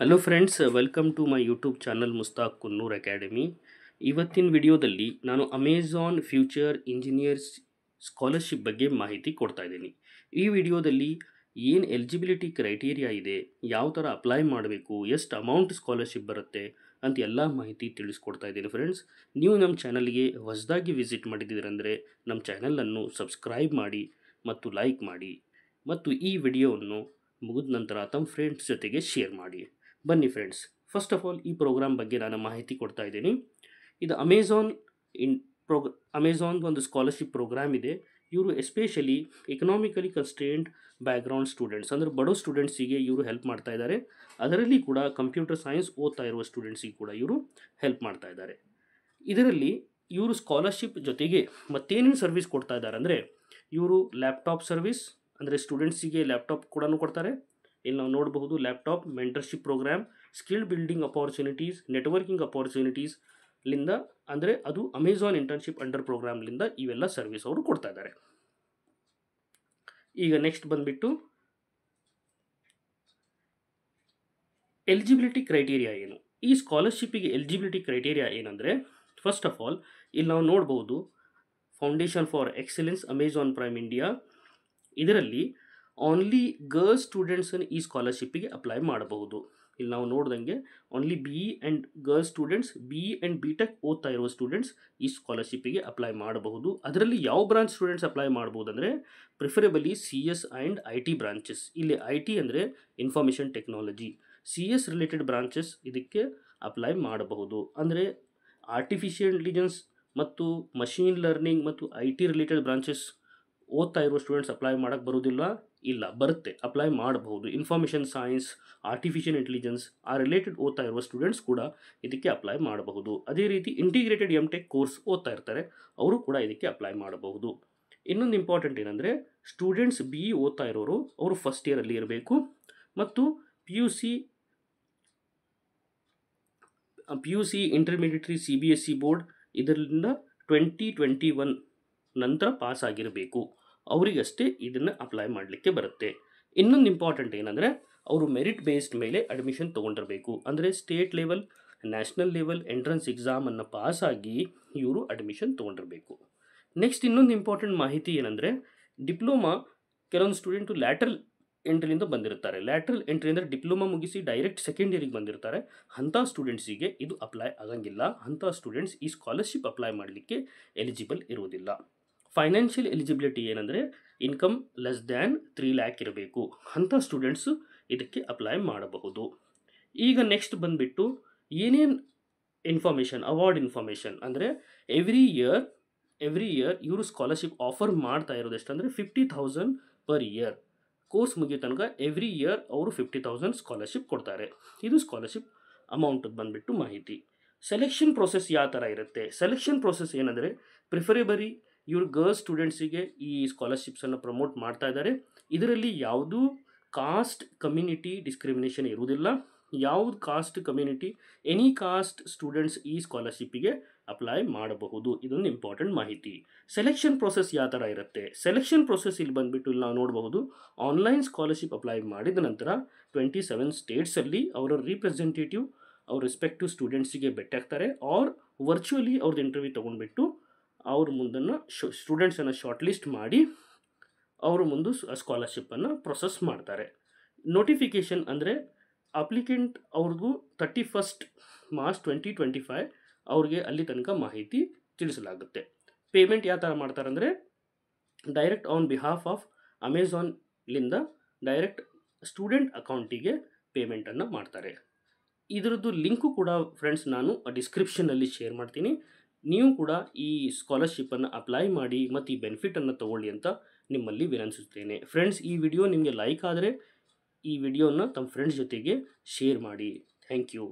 hello friends welcome to my YouTube channel Mushtaq Kunnur academy ಇವತ್ತಿನ ವಿಡಿಯೋದಲ್ಲಿ ನಾನು ಅಮೆಝಾನ್ ಫ್ಯೂಚರ್ ಇಂಜಿನಿಯರ್ಸ್ ಸ್ಕಾಲರ್ಶಿಪ್ ಬಗ್ಗೆ ಮಾಹಿತಿ ಕೊಡ್ತಾ ಇದ್ದೀನಿ ಈ ವಿಡಿಯೋದಲ್ಲಿ ಏನು ಎಲಿಜಿಬಿಲಿಟಿ ಕ್ರೈಟೀರಿಯಾ ಇದೆ ಯಾವ ಥರ ಅಪ್ಲೈ ಮಾಡಬೇಕು ಎಷ್ಟು ಅಮೌಂಟ್ ಸ್ಕಾಲರ್ಶಿಪ್ ಬರುತ್ತೆ ಅಂತ ಎಲ್ಲ ಮಾಹಿತಿ ತಿಳಿಸ್ಕೊಡ್ತಾ ಇದ್ದೀನಿ ಫ್ರೆಂಡ್ಸ್ ನೀವು ನಮ್ಮ ಚಾನಲ್ಗೆ ಹೊಸದಾಗಿ ವಿಸಿಟ್ ಮಾಡಿದ್ದೀರಂದರೆ ನಮ್ಮ ಚಾನಲನ್ನು ಸಬ್ಸ್ಕ್ರೈಬ್ ಮಾಡಿ ಮತ್ತು ಲೈಕ್ ಮಾಡಿ ಮತ್ತು ಈ ವಿಡಿಯೋವನ್ನು ಮುಗಿದ ನಂತರ ತಮ್ಮ ಫ್ರೆಂಡ್ಸ್ ಜೊತೆಗೆ ಶೇರ್ ಮಾಡಿ ಬನ್ನಿ ಫ್ರೆಂಡ್ಸ್ ಫಸ್ಟ್ ಆಫ್ ಆಲ್ ಈ ಪ್ರೋಗ್ರಾಮ್ ಬಗ್ಗೆ ನಾನು ಮಾಹಿತಿ ಕೊಡ್ತಾ ಇದ್ದೀನಿ ಇದು ಅಮೆಝಾನ್ ಇನ್ ಪ್ರೋಗ್ ಅಮೆಝಾನ್ ಒಂದು ಸ್ಕಾಲರ್ಶಿಪ್ ಪ್ರೋಗ್ರಾಮ್ ಇದೆ ಇವರು especially economically constant background students ಅಂದರೆ ಬಡೋ ಸ್ಟೂಡೆಂಟ್ಸಿಗೆ ಇವರು ಹೆಲ್ಪ್ ಮಾಡ್ತಾ ಇದ್ದಾರೆ ಅದರಲ್ಲಿ ಕೂಡ ಕಂಪ್ಯೂಟರ್ ಸೈನ್ಸ್ ಓದ್ತಾ ಇರುವ ಸ್ಟೂಡೆಂಟ್ಸಿಗೆ ಕೂಡ ಇವರು ಹೆಲ್ಪ್ ಮಾಡ್ತಾ ಇದ್ದಾರೆ ಇದರಲ್ಲಿ ಇವರು ಸ್ಕಾಲರ್ಶಿಪ್ ಜೊತೆಗೆ ಮತ್ತೇನೇನು ಸರ್ವಿಸ್ ಕೊಡ್ತಾ ಇದ್ದಾರೆ ಅಂದರೆ ಇವರು ಲ್ಯಾಪ್ಟಾಪ್ ಸರ್ವಿಸ್ ಅಂದರೆ ಸ್ಟೂಡೆಂಟ್ಸಿಗೆ ಲ್ಯಾಪ್ಟಾಪ್ ಕೂಡ ಕೊಡ್ತಾರೆ ಇಲ್ಲಿ ನಾವು ನೋಡಬಹುದು laptop mentorship program skill building opportunities networking opportunities ಲಿಂದ ಅಂದರೆ ಅದು ಅಮೆಝಾನ್ ಇಂಟರ್ನ್ಶಿಪ್ ಅಂಡರ್ ಪ್ರೋಗ್ರಾಮ್ಲಿಂದ ಇವೆಲ್ಲ ಸರ್ವಿಸ್ ಅವರು ಕೊಡ್ತಾ ಇದ್ದಾರೆ ಈಗ ನೆಕ್ಸ್ಟ್ ಬಂದುಬಿಟ್ಟು ಎಲಿಜಿಬಿಲಿಟಿ ಕ್ರೈಟೀರಿಯಾ ಏನು ಈ ಸ್ಕಾಲರ್ಶಿಪ್ಪಿಗೆ ಎಲಿಜಿಬಿಲಿಟಿ ಕ್ರೈಟೀರಿಯಾ ಏನಂದರೆ ಫಸ್ಟ್ ಆಫ್ ಆಲ್ ಇಲ್ಲಿ ನಾವು ನೋಡ್ಬೋದು foundation for excellence Amazon Prime India ಇದರಲ್ಲಿ ಓನ್ಲಿ ಗರ್ಲ್ಸ್ ಸ್ಟೂಡೆಂಟ್ಸನ್ನು ಈ ಸ್ಕಾಲರ್ಶಿಪ್ಪಿಗೆ ಅಪ್ಲೈ ಮಾಡಬಹುದು ಇಲ್ಲಿ ನಾವು ನೋಡ್ದಂಗೆ only B E and girls students B E and B tech ಓದ್ತಾ ಇರುವ ಸ್ಟೂಡೆಂಟ್ಸ್ ಈ ಸ್ಕಾಲರ್ಶಿಪ್ಪಿಗೆ ಅಪ್ಲೈ ಮಾಡಬಹುದು ಅದರಲ್ಲಿ ಯಾವ ಬ್ರಾಂಚ್ ಸ್ಟೂಡೆಂಟ್ಸ್ ಅಪ್ಲೈ ಮಾಡ್ಬೋದು ಅಂದರೆ preferably C S and I T branches ಇಲ್ಲಿ ಐ ಟಿ ಅಂದರೆ information technology C S related branches ಇದಕ್ಕೆ ಅಪ್ಲೈ ಮಾಡಬಹುದು ಅಂದರೆ ಆರ್ಟಿಫಿಷಿಯಲ್ ಇಂಟೆಲಿಜೆನ್ಸ್ ಮತ್ತು ಮಷೀನ್ ಲರ್ನಿಂಗ್ ಮತ್ತು ಐ ಟಿ ರಿಲೇಟೆಡ್ ಬ್ರಾಂಚಸ್ ಓದ್ತಾ ಇರೋ ಸ್ಟೂಡೆಂಟ್ಸ್ ಅಪ್ಲೈ ಮಾಡೋಕ್ಕೆ ಬರೋದಿಲ್ಲ ಇಲ್ಲ ಬರುತ್ತೆ ಅಪ್ಲೈ ಮಾಡಬಹುದು ಇನ್ಫಾರ್ಮೇಷನ್ ಸೈನ್ಸ್ ಆರ್ಟಿಫಿಷಿಯಲ್ ಇಂಟೆಲಿಜೆನ್ಸ್ ಆ ರಿಲೇಟೆಡ್ ಓದ್ತಾ ಇರುವ ಸ್ಟೂಡೆಂಟ್ಸ್ ಕೂಡ ಇದಕ್ಕೆ ಅಪ್ಲೈ ಮಾಡಬಹುದು ಅದೇ ರೀತಿ ಇಂಟಿಗ್ರೇಟೆಡ್ ಎಮ್ ಟೆಕ್ ಕೋರ್ಸ್ ಓದ್ತಾ ಇರ್ತಾರೆ ಅವರು ಕೂಡ ಇದಕ್ಕೆ ಅಪ್ಲೈ ಮಾಡಬಹುದು ಇನ್ನೊಂದು ಇಂಪಾರ್ಟೆಂಟ್ ಏನಂದರೆ ಸ್ಟೂಡೆಂಟ್ಸ್ ಬಿ ಇ ಓದ್ತಾ ಇರೋರು ಅವರು ಫಸ್ಟ್ ಇಯರಲ್ಲಿ ಇರಬೇಕು ಮತ್ತು P U C P U C ಇಂಟರ್ಮೀಡಿಯೇಟ್ರಿ C B S C board ಇದರಿಂದ ಟ್ವೆಂಟಿ ಟ್ವೆಂಟಿ ಒನ್ ನಂತರ ಪಾಸ್ ಆಗಿರಬೇಕು ಅವರಿಗಷ್ಟೇ ಇದನ್ನು ಅಪ್ಲೈ ಮಾಡಲಿಕ್ಕೆ ಬರುತ್ತೆ ಇನ್ನೊಂದು ಇಂಪಾರ್ಟೆಂಟ್ ಏನಂದರೆ ಅವರು ಮೆರಿಟ್ ಬೇಸ್ಡ್ ಮೇಲೆ ಅಡ್ಮಿಷನ್ ತೊಗೊಂಡಿರಬೇಕು ಅಂದರೆ state level national level entrance ಎಕ್ಸಾಮನ್ನು ಪಾಸಾಗಿ ಇವರು ಅಡ್ಮಿಷನ್ ತೊಗೊಂಡಿರಬೇಕು ನೆಕ್ಸ್ಟ್ ಇನ್ನೊಂದು ಇಂಪಾರ್ಟೆಂಟ್ ಮಾಹಿತಿ ಏನಂದರೆ ಡಿಪ್ಲೊಮಾ ಕೆಲವೊಂದು ಸ್ಟೂಡೆಂಟು ಲ್ಯಾಟ್ರಲ್ ಎಂಟ್ರಿಯಿಂದ ಬಂದಿರ್ತಾರೆ ಲ್ಯಾಟ್ರಲ್ ಎಂಟ್ರಿ ಅಂದರೆ ಡಿಪ್ಲೊಮಾ ಮುಗಿಸಿ ಡೈರೆಕ್ಟ್ ಸೆಕೆಂಡ್ ಇಯರಿಗೆ ಬಂದಿರ್ತಾರೆ ಅಂಥ ಸ್ಟೂಡೆಂಟ್ಸಿಗೆ ಇದು ಅಪ್ಲೈ ಆಗಂಗಿಲ್ಲ ಅಂಥ ಸ್ಟೂಡೆಂಟ್ಸ್ ಈ ಸ್ಕಾಲರ್ಶಿಪ್ ಅಪ್ಲೈ ಮಾಡಲಿಕ್ಕೆ ಎಲಿಜಿಬಲ್ ಇರುವುದಿಲ್ಲ ಫೈನಾನ್ಷಿಯಲ್ ಎಲಿಜಿಬಿಲಿಟಿ ಏನಂದರೆ income less than three lakh ಇರಬೇಕು ಅಂಥ ಸ್ಟೂಡೆಂಟ್ಸು ಇದಕ್ಕೆ ಅಪ್ಲೈ ಮಾಡಬಹುದು ಈಗ ನೆಕ್ಸ್ಟ್ ಬಂದುಬಿಟ್ಟು ಏನೇನು ಇನ್ಫಾರ್ಮೇಷನ್ ಅವಾರ್ಡ್ ಇನ್ಫಾರ್ಮೇಷನ್ ಅಂದರೆ ಎವ್ರಿ ಇಯರ್ ಎವ್ರಿ ಇಯರ್ ಇವರು ಸ್ಕಾಲರ್ಶಿಪ್ ಆಫರ್ ಮಾಡ್ತಾ ಇರೋದು ಅಂದರೆ fifty thousand per year course ಮುಗಿಯೋ ತನಕ ಎವ್ರಿ ಇಯರ್ ಅವರು ಫಿಫ್ಟಿ ತೌಸಂಡ್ ಸ್ಕಾಲರ್ಶಿಪ್ ಕೊಡ್ತಾರೆ ಇದು ಸ್ಕಾಲರ್ಶಿಪ್ ಅಮೌಂಟ್ ಬಂದುಬಿಟ್ಟು ಮಾಹಿತಿ ಸೆಲೆಕ್ಷನ್ ಪ್ರೊಸೆಸ್ ಯಾವ ಥರ ಇರುತ್ತೆ ಸೆಲೆಕ್ಷನ್ ಪ್ರೊಸೆಸ್ ಏನಂದರೆ ಪ್ರಿಫರೇಬರಿ ಗರ್ಲ್ಸ್ ಸ್ಟೂಡೆಂಟ್ಸಿಗೆ ಈ ಸ್ಕಾಲರ್ಶಿಪ್ಸನ್ನು ಪ್ರಮೋಟ್ ಮಾಡ್ತಾ ಇದ್ದಾರೆ ಇದರಲ್ಲಿ ಯಾವುದೂ ಕಾಸ್ಟ್ ಕಮ್ಯುನಿಟಿ ಡಿಸ್ಕ್ರಿಮಿನೇಷನ್ ಇರುವುದಿಲ್ಲ ಯಾವುದು caste community any caste students ಈ ಸ್ಕಾಲರ್ಶಿಪ್ಪಿಗೆ ಅಪ್ಲೈ ಮಾಡಬಹುದು ಇದೊಂದು ಇಂಪಾರ್ಟೆಂಟ್ ಮಾಹಿತಿ ಸೆಲೆಕ್ಷನ್ ಪ್ರೊಸೆಸ್ ಯಾವ ಥರ ಇರುತ್ತೆ ಸೆಲೆಕ್ಷನ್ ಪ್ರೊಸೆಸ್ ಇಲ್ಲಿ ಬಂದುಬಿಟ್ಟು ಇಲ್ಲಿ ನಾವು ನೋಡಬಹುದು ಆನ್ಲೈನ್ ಸ್ಕಾಲರ್ಶಿಪ್ ಅಪ್ಲೈ ಮಾಡಿದ ನಂತರ ಟ್ವೆಂಟಿ ಸೆವೆನ್ ಸ್ಟೇಟ್ಸಲ್ಲಿ ಅವರ ರೀಪ್ರೆಸೆಂಟೇಟಿವ್ ಅವ್ರ ರೆಸ್ಪೆಕ್ಟಿವ್ ಸ್ಟೂಡೆಂಟ್ಸಿಗೆ ಭೇಟಿ ಆಗ್ತಾರೆ ಆರ್ ವರ್ಚುವಲಿ ಅವ್ರದ್ದು ಇಂಟರ್ವ್ಯೂ ತೊಗೊಂಡ್ಬಿಟ್ಟು ಅವ್ರ ಮುಂದನ್ನು ಶೋ ಸ್ಟೂಡೆಂಟ್ಸನ್ನು ಶಾರ್ಟ್ ಲಿಸ್ಟ್ ಮಾಡಿ ಅವರು ಮುಂದೆ ಸ್ಕಾಲರ್ಶಿಪ್ಪನ್ನು ಪ್ರೊಸೆಸ್ ಮಾಡ್ತಾರೆ ನೋಟಿಫಿಕೇಷನ್ ಅಂದರೆ ಅಪ್ಲಿಕೆಂಟ್ ಅವ್ರಿಗೂ thirty first March twenty twenty five ಅವ್ರಿಗೆ ಅಲ್ಲಿ ತನಕ ಮಾಹಿತಿ ತಿಳಿಸಲಾಗುತ್ತೆ ಪೇಮೆಂಟ್ ಯಾವ ಥರ ಅಂದರೆ ಡೈರೆಕ್ಟ್ ಆನ್ ಬಿಹಾಫ್ ಆಫ್ ಅಮೆಝಾನ್ಲಿಂದ ಡೈರೆಕ್ಟ್ ಸ್ಟೂಡೆಂಟ್ ಅಕೌಂಟಿಗೆ ಪೇಮೆಂಟನ್ನು ಮಾಡ್ತಾರೆ ಇದರದ್ದು ಲಿಂಕು ಕೂಡ ಫ್ರೆಂಡ್ಸ್ ನಾನು ಡಿಸ್ಕ್ರಿಪ್ಷನ್ನಲ್ಲಿ ಶೇರ್ ಮಾಡ್ತೀನಿ ನೀವು ಕೂಡ ಈ ಸ್ಕಾಲರ್ಶಿಪ್ಪನ್ನು ಅಪ್ಲೈ ಮಾಡಿ ಮತ್ತು ಈ ಬೆನಿಫಿಟನ್ನು ತಗೊಳ್ಳಿ ಅಂತ ನಿಮ್ಮಲ್ಲಿ ವಿನಂತಿಸುತ್ತೇನೆ ಫ್ರೆಂಡ್ಸ್ ಈ ವಿಡಿಯೋ ನಿಮಗೆ ಲೈಕ್ ಆದರೆ ಈ ವಿಡಿಯೋನ ತಮ್ಮ ಫ್ರೆಂಡ್ಸ್ ಜೊತೆಗೆ ಶೇರ್ ಮಾಡಿ ಥ್ಯಾಂಕ್ ಯು